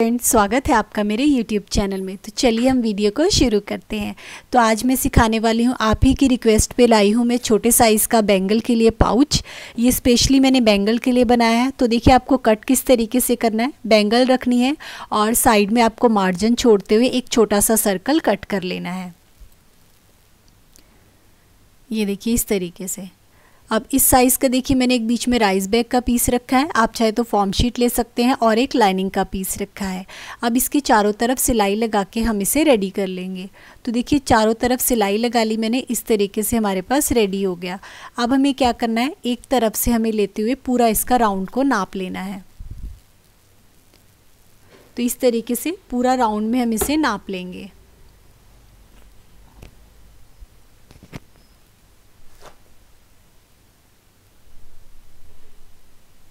friends स्वागत है आपका मेरे यूट्यूब चैनल में तो चलिए हम वीडियो को शुरू करते हैं तो आज मैं सिखाने वाली हूँ आप ही की रिक्वेस्ट पे लाई हूँ मैं छोटे साइज़ का बैंगल के लिए पाउच ये स्पेशली मैंने बैंगल के लिए बनाया है तो देखिए आपको कट किस तरीके से करना है बैंगल रखनी है और साइड में आपको मार्जिन छोड़ते हुए एक छोटा सा सर्कल कट कर लेना है ये देखिए इस तरीके से अब इस साइज़ का देखिए मैंने एक बीच में राइस बैग का पीस रखा है आप चाहे तो फॉर्म शीट ले सकते हैं और एक लाइनिंग का पीस रखा है अब इसके चारों तरफ सिलाई लगा के हम इसे रेडी कर लेंगे तो देखिए चारों तरफ सिलाई लगा ली मैंने इस तरीके से हमारे पास रेडी हो गया अब हमें क्या करना है एक तरफ से हमें लेते हुए पूरा इसका राउंड को नाप लेना है तो इस तरीके से पूरा राउंड में हम इसे नाप लेंगे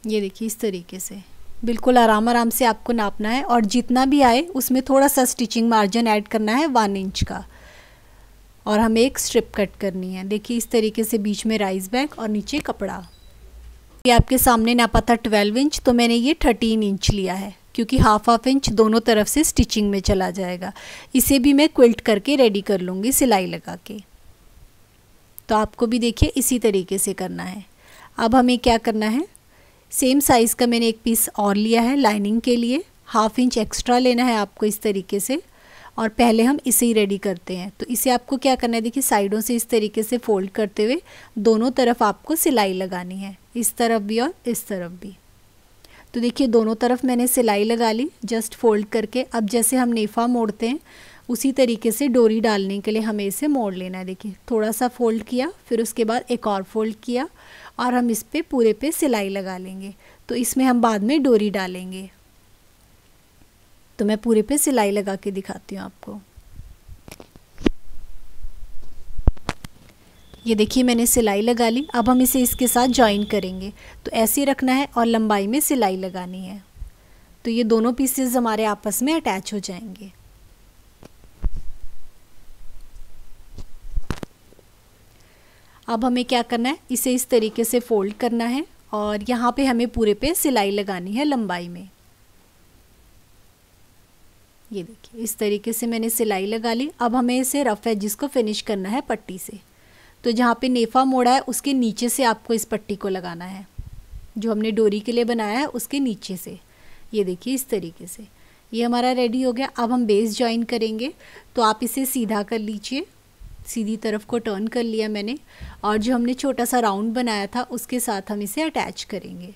ये देखिए इस तरीके से बिल्कुल आराम आराम से आपको नापना है और जितना भी आए उसमें थोड़ा सा स्टिचिंग मार्जिन ऐड करना है वन इंच का और हमें एक स्ट्रिप कट करनी है देखिए इस तरीके से बीच में राइस बैग और नीचे कपड़ा ये आपके सामने नापा था ट्वेल्व इंच तो मैंने ये थर्टीन इंच लिया है क्योंकि हाफ हाफ इंच दोनों तरफ से स्टिचिंग में चला जाएगा इसे भी मैं क्विल्ट करके रेडी कर लूँगी सिलाई लगा के तो आपको भी देखिए इसी तरीके से करना है अब हमें क्या करना है सेम साइज़ का मैंने एक पीस और लिया है लाइनिंग के लिए हाफ इंच एक्स्ट्रा लेना है आपको इस तरीके से और पहले हम इसे ही रेडी करते हैं तो इसे आपको क्या करना है देखिए साइडों से इस तरीके से फोल्ड करते हुए दोनों तरफ आपको सिलाई लगानी है इस तरफ भी और इस तरफ भी तो देखिए दोनों तरफ मैंने सिलाई लगा ली जस्ट फोल्ड करके अब जैसे हम नेफा मोड़ते हैं उसी तरीके से डोरी डालने के लिए हमें इसे मोड़ लेना है देखिए थोड़ा सा फोल्ड किया फिर उसके बाद एक और फोल्ड किया और हम इस पर पूरे पे सिलाई लगा लेंगे तो इसमें हम बाद में डोरी डालेंगे तो मैं पूरे पे सिलाई लगा के दिखाती हूँ आपको ये देखिए मैंने सिलाई लगा ली अब हम इसे इसके साथ जॉइन करेंगे तो ऐसे रखना है और लंबाई में सिलाई लगानी है तो ये दोनों पीसेज हमारे आपस में अटैच हो जाएंगे अब हमें क्या करना है इसे इस तरीके से फोल्ड करना है और यहाँ पे हमें पूरे पे सिलाई लगानी है लंबाई में ये देखिए इस तरीके से मैंने सिलाई लगा ली अब हमें इसे रफ़ है जिसको फिनिश करना है पट्टी से तो जहाँ पे नेफा मोड़ा है उसके नीचे से आपको इस पट्टी को लगाना है जो हमने डोरी के लिए बनाया है उसके नीचे से ये देखिए इस तरीके से ये हमारा रेडी हो गया अब हम बेस ज्वाइन करेंगे तो आप इसे सीधा कर लीजिए सीधी तरफ को टर्न कर लिया मैंने और जो हमने छोटा सा राउंड बनाया था उसके साथ हम इसे अटैच करेंगे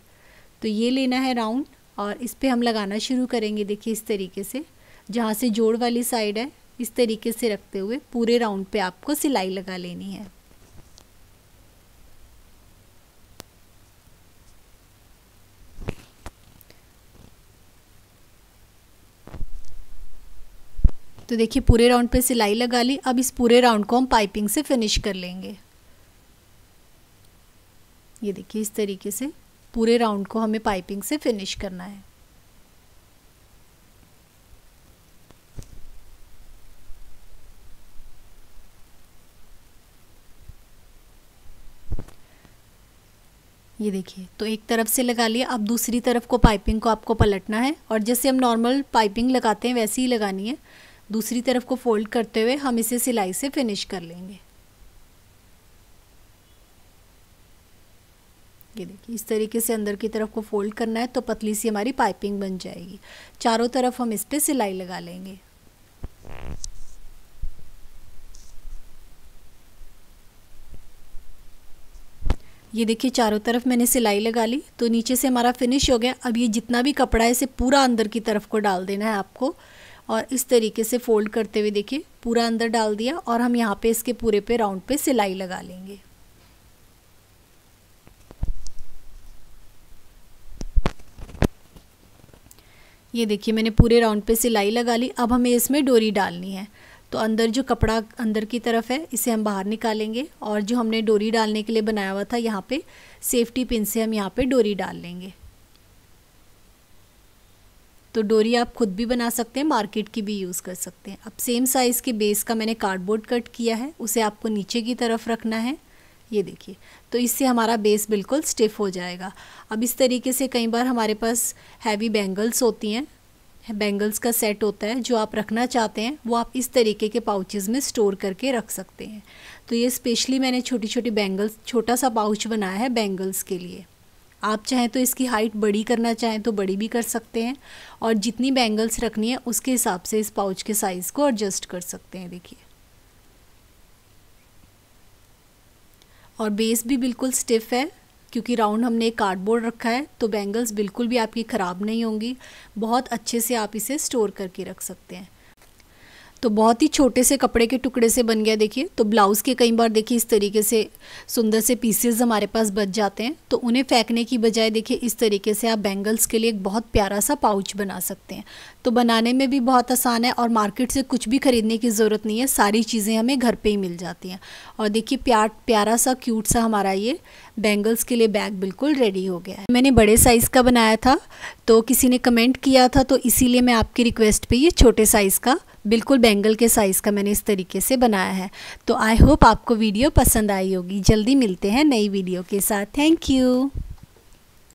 तो ये लेना है राउंड और इस पर हम लगाना शुरू करेंगे देखिए इस तरीके से जहाँ से जोड़ वाली साइड है इस तरीके से रखते हुए पूरे राउंड पे आपको सिलाई लगा लेनी है तो देखिए पूरे राउंड पे सिलाई लगा ली अब इस पूरे राउंड को हम पाइपिंग से फिनिश कर लेंगे ये देखिए इस तरीके से पूरे राउंड को हमें पाइपिंग से फिनिश करना है ये देखिए तो एक तरफ से लगा लिया अब दूसरी तरफ को पाइपिंग को आपको पलटना है और जैसे हम नॉर्मल पाइपिंग लगाते हैं वैसे ही लगानी है दूसरी तरफ को फोल्ड करते हुए हम इसे सिलाई से फिनिश कर लेंगे ये देखिए इस तरीके से अंदर की तरफ को फोल्ड करना है तो पतली सी हमारी पाइपिंग बन जाएगी चारों तरफ हम इस पर सिलाई लगा लेंगे ये देखिए चारों तरफ मैंने सिलाई लगा ली तो नीचे से हमारा फिनिश हो गया अब ये जितना भी कपड़ा है इसे पूरा अंदर की तरफ को डाल देना है आपको और इस तरीके से फोल्ड करते हुए देखिए पूरा अंदर डाल दिया और हम यहाँ पे इसके पूरे पे राउंड पे सिलाई लगा लेंगे ये देखिए मैंने पूरे राउंड पे सिलाई लगा ली अब हमें इसमें डोरी डालनी है तो अंदर जो कपड़ा अंदर की तरफ है इसे हम बाहर निकालेंगे और जो हमने डोरी डालने के लिए बनाया हुआ था यहाँ पे सेफ्टी पिन से हम यहाँ पे डोरी डाल लेंगे तो डोरी आप खुद भी बना सकते हैं मार्केट की भी यूज़ कर सकते हैं अब सेम साइज़ के बेस का मैंने कार्डबोर्ड कट किया है उसे आपको नीचे की तरफ रखना है ये देखिए तो इससे हमारा बेस बिल्कुल स्टिफ हो जाएगा अब इस तरीके से कई बार हमारे पास हैवी बैंगल्स होती हैं बैंगल्स का सेट होता है जो आप रखना चाहते हैं वो आप इस तरीके के पाउचेज़ में स्टोर करके रख सकते हैं तो ये स्पेशली मैंने छोटी छोटी बैंगल्स छोटा सा पाउच बनाया है बैंगल्स के लिए आप चाहें तो इसकी हाइट बड़ी करना चाहें तो बड़ी भी कर सकते हैं और जितनी बैंगल्स रखनी है उसके हिसाब से इस पाउच के साइज़ को एडजस्ट कर सकते हैं देखिए और बेस भी बिल्कुल स्टिफ है क्योंकि राउंड हमने कार्डबोर्ड रखा है तो बैंगल्स बिल्कुल भी आपकी ख़राब नहीं होंगी बहुत अच्छे से आप इसे स्टोर करके रख सकते हैं तो बहुत ही छोटे से कपड़े के टुकड़े से बन गया देखिए तो ब्लाउज़ के कई बार देखिए इस तरीके से सुंदर से पीसेज हमारे पास बच जाते हैं तो उन्हें फेंकने की बजाय देखिए इस तरीके से आप बैंगल्स के लिए एक बहुत प्यारा सा पाउच बना सकते हैं तो बनाने में भी बहुत आसान है और मार्केट से कुछ भी ख़रीदने की ज़रूरत नहीं है सारी चीज़ें हमें घर पे ही मिल जाती हैं और देखिए प्यार प्यारा सा क्यूट सा हमारा ये बैंगल्स के लिए बैग बिल्कुल रेडी हो गया है मैंने बड़े साइज़ का बनाया था तो किसी ने कमेंट किया था तो इसीलिए मैं आपकी रिक्वेस्ट पर ये छोटे साइज़ का बिल्कुल बैंगल के साइज़ का मैंने इस तरीके से बनाया है तो आई होप आपको वीडियो पसंद आई होगी जल्दी मिलते हैं नई वीडियो के साथ थैंक यू